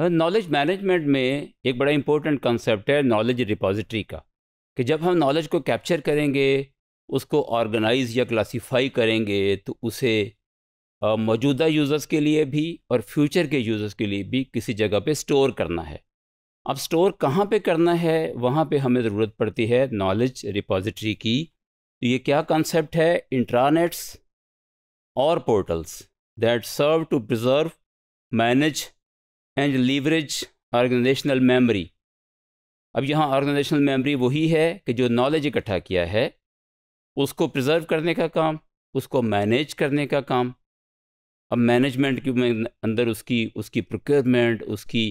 knowledge हाँ, management में एक बड़ा इंपॉर्टेंट कंसेप्ट है नॉलेज रिपोजिटरी का कि जब हम नॉलेज को कैप्चर करेंगे उसको ऑर्गेनाइज या क्लासिफाई करेंगे तो उसे मौजूदा यूज़र्स के लिए भी और फ्यूचर के यूज़र्स के लिए भी किसी जगह पे स्टोर करना है अब स्टोर कहाँ पे करना है वहाँ पे हमें ज़रूरत पड़ती है नॉलेज रिपॉजिटरी की तो ये क्या कॉन्सेप्ट है इंट्रानेट्स और portals that serve to preserve manage and leverage organizational memory अब यहाँ ऑर्गेनाइजेशनल मेमोरी वही है कि जो नॉलेज इकट्ठा किया है उसको प्रिजर्व करने का काम उसको मैनेज करने का काम अब मैनेजमेंट के अंदर उसकी उसकी प्रोक्योरमेंट उसकी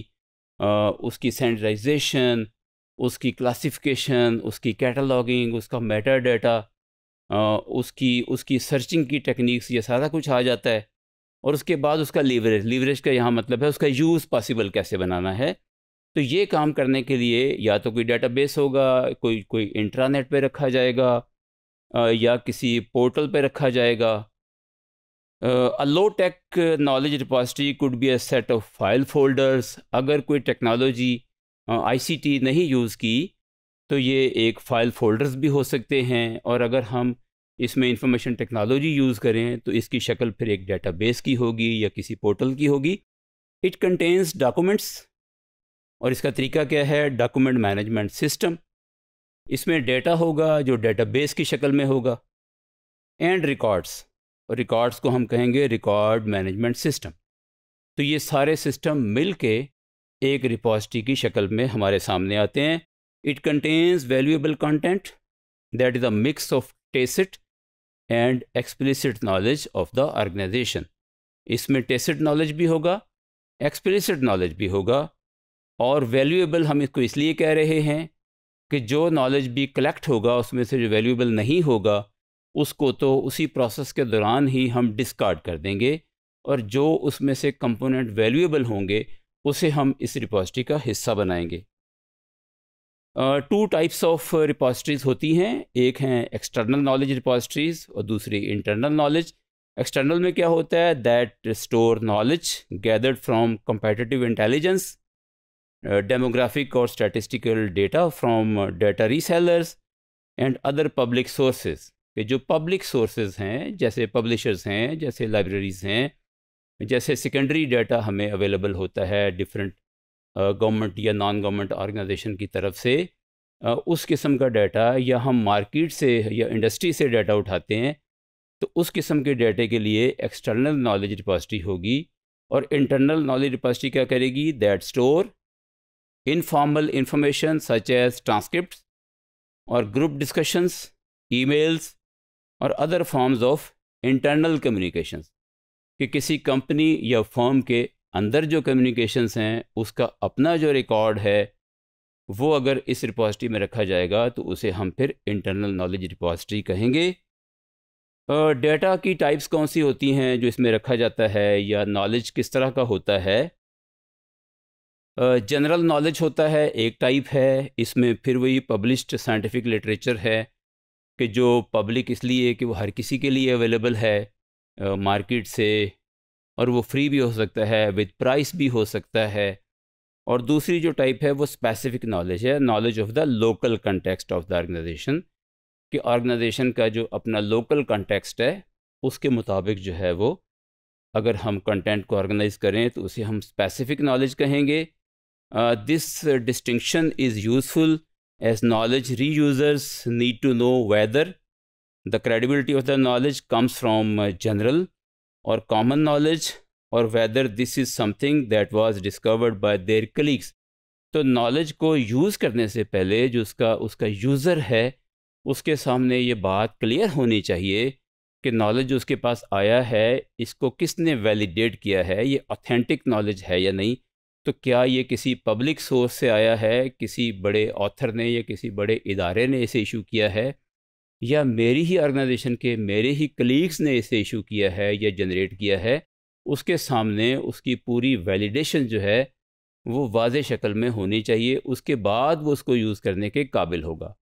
आ, उसकी सैनिटाइजेशन उसकी क्लासिफिकेशन उसकी कैटलॉगिंग उसका मेटा डाटा उसकी उसकी सर्चिंग की टेक्निक्स ये सारा कुछ आ जाता है और उसके बाद उसका लीवरेज लीवरेज का यहाँ मतलब है उसका यूज़ पॉसिबल कैसे बनाना है तो ये काम करने के लिए या तो कोई बेस होगा कोई कोई इंटरनेट पे रखा जाएगा या किसी पोर्टल पे रखा जाएगा a low tech knowledge repository could be a set of file folders अगर कोई टेक्नोलॉजी आईसीटी नहीं यूज़ की तो ये एक फ़ाइल फोल्डर्स भी हो सकते हैं और अगर हम इसमें इंफॉर्मेशन टेक्नोलॉजी यूज़ करें तो इसकी शक्ल फिर एक डेटाबेस की होगी या किसी पोर्टल की होगी इट कंटेन्स डॉक्यूमेंट्स और इसका तरीका क्या है डॉक्यूमेंट मैनेजमेंट सिस्टम इसमें डेटा होगा जो डेटाबेस की शक्ल में होगा एंड रिकॉर्ड्स और रिकॉर्ड्स को हम कहेंगे रिकॉर्ड मैनेजमेंट सिस्टम तो ये सारे सिस्टम मिल के एक रिपॉजिटरी की शक्ल में हमारे सामने आते हैं it contains valuable content that is a mix of tacit and explicit knowledge of the organization इसमें टेसिड नॉलेज भी होगा एक्सप्लिसिट नॉलेज भी होगा और वैल्यूएबल हम इसको इसलिए कह रहे हैं कि जो नॉलेज भी कलेक्ट होगा उसमें से जो वैल्यूएबल नहीं होगा उसको तो उसी प्रोसेस के दौरान ही हम डिस्कार्ड कर देंगे और जो उसमें से कंपोनेंट वैल्यूएबल होंगे उसे हम इस रिपोजिटरी का हिस्सा बनाएंगे टू टाइप्स ऑफ रिपोजिटरीज होती हैं एक हैं एक्सटर्नल नॉलेज रिपोजिटरीज और दूसरी इंटरनल नॉलेज एक्सटर्नल में क्या होता है that store knowledge gathered from competitive intelligence demographic और statistical data from data resellers and other public sources के जो पब्लिक सोर्सेज हैं जैसे पब्लिशर्स हैं जैसे लाइब्रेरीज हैं जैसे सेकेंडरी डेटा हमें अवेलेबल होता है डिफरेंट गवर्नमेंट या नॉन गवर्नमेंट ऑर्गेनाइजेशन की तरफ से उस किस्म का डाटा या हम मार्केट से या इंडस्ट्री से डाटा उठाते हैं तो उस किस्म के डाटे के लिए एक्सटर्नल नॉलेज डिपॉजिटरी होगी और इंटरनल नॉलेज डिपॉजिटरी क्या करेगी that store informal information such as transcript और ग्रुप डिस्कशंस ईमेल्स और other forms of internal communications कि किसी कंपनी या फॉर्म के अंदर जो कम्युनिकेशंस हैं उसका अपना जो रिकॉर्ड है वो अगर इस रिपॉजिटरी में रखा जाएगा तो उसे हम फिर इंटरनल नॉलेज रिपॉजिटरी कहेंगे डेटा की टाइप्स कौन सी होती हैं जो इसमें रखा जाता है या नॉलेज किस तरह का होता है जनरल नॉलेज होता है एक टाइप है इसमें फिर वही पब्लिश्ड साइंटिफिक लिटरेचर है कि जो पब्लिक इसलिए कि वो हर किसी के लिए अवेलेबल है मार्केट से और वो फ्री भी हो सकता है विद प्राइस भी हो सकता है और दूसरी जो टाइप है वो स्पेसिफिक नॉलेज है knowledge of the local context of the organization कि ऑर्गेनाइजेशन का जो अपना लोकल कंटेक्सट है उसके मुताबिक जो है वो अगर हम कंटेंट को ऑर्गेनाइज करें तो उसे हम स्पेसिफिक नॉलेज कहेंगे this distinction is useful as knowledge reusers need to know whether the credibility of the knowledge comes from general और कॉमन नॉलेज और whether this is something that was discovered by their colleagues तो knowledge को use करने से पहले जो उसका उसका यूज़र है उसके सामने ये बात क्लियर होनी चाहिए कि नॉलेज उसके पास आया है इसको किसने वैलिडेट किया है ये ऑथेंटिक नॉलेज है या नहीं तो क्या ये किसी पब्लिक सोर्स से आया है किसी बड़े ऑथर ने या किसी बड़े इदारे ने इसे इशू किया है या मेरी ही ऑर्गेनाइजेशन के मेरे ही कलीग्स ने इसे इशू किया है या जनरेट किया है उसके सामने उसकी पूरी वैलिडेशन जो है वो वाज शक्ल में होनी चाहिए उसके बाद वो उसको यूज़ करने के काबिल होगा